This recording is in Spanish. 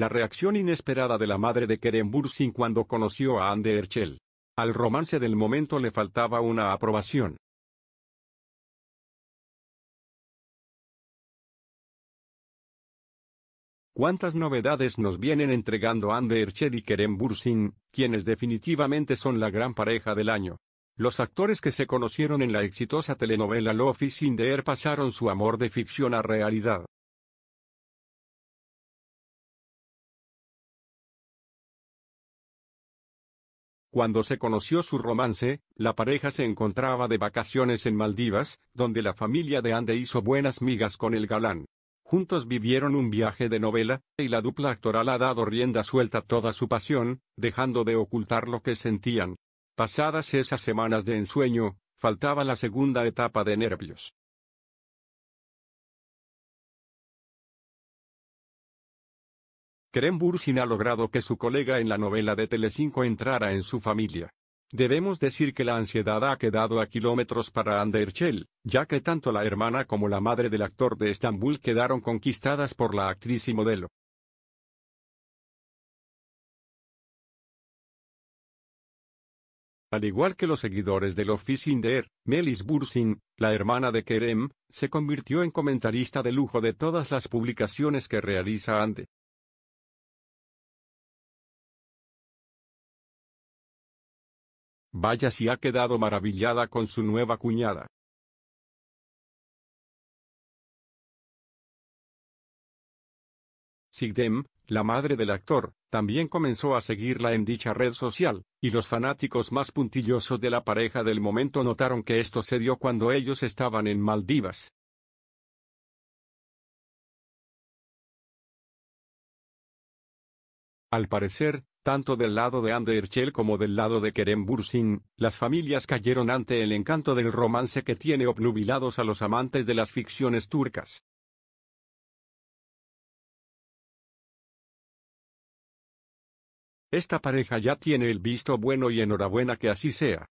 La reacción inesperada de la madre de Kerem Bursin cuando conoció a Anne Herschel. Al romance del momento le faltaba una aprobación. ¿Cuántas novedades nos vienen entregando Anne Herschel y Kerem Bursin, quienes definitivamente son la gran pareja del año? Los actores que se conocieron en la exitosa telenovela Love is in the Air pasaron su amor de ficción a realidad. Cuando se conoció su romance, la pareja se encontraba de vacaciones en Maldivas, donde la familia de Ande hizo buenas migas con el galán. Juntos vivieron un viaje de novela, y la dupla actoral ha dado rienda suelta a toda su pasión, dejando de ocultar lo que sentían. Pasadas esas semanas de ensueño, faltaba la segunda etapa de nervios. Kerem Bursin ha logrado que su colega en la novela de Telecinco entrara en su familia. Debemos decir que la ansiedad ha quedado a kilómetros para Anderchel, ya que tanto la hermana como la madre del actor de Estambul quedaron conquistadas por la actriz y modelo. Al igual que los seguidores del Office Inder, Melis Bursin, la hermana de Kerem, se convirtió en comentarista de lujo de todas las publicaciones que realiza Ande. Vaya si ha quedado maravillada con su nueva cuñada. Sigdem, la madre del actor, también comenzó a seguirla en dicha red social, y los fanáticos más puntillosos de la pareja del momento notaron que esto se dio cuando ellos estaban en Maldivas. Al parecer, tanto del lado de Anderchel como del lado de Kerem Bursin, las familias cayeron ante el encanto del romance que tiene obnubilados a los amantes de las ficciones turcas. Esta pareja ya tiene el visto bueno y enhorabuena que así sea.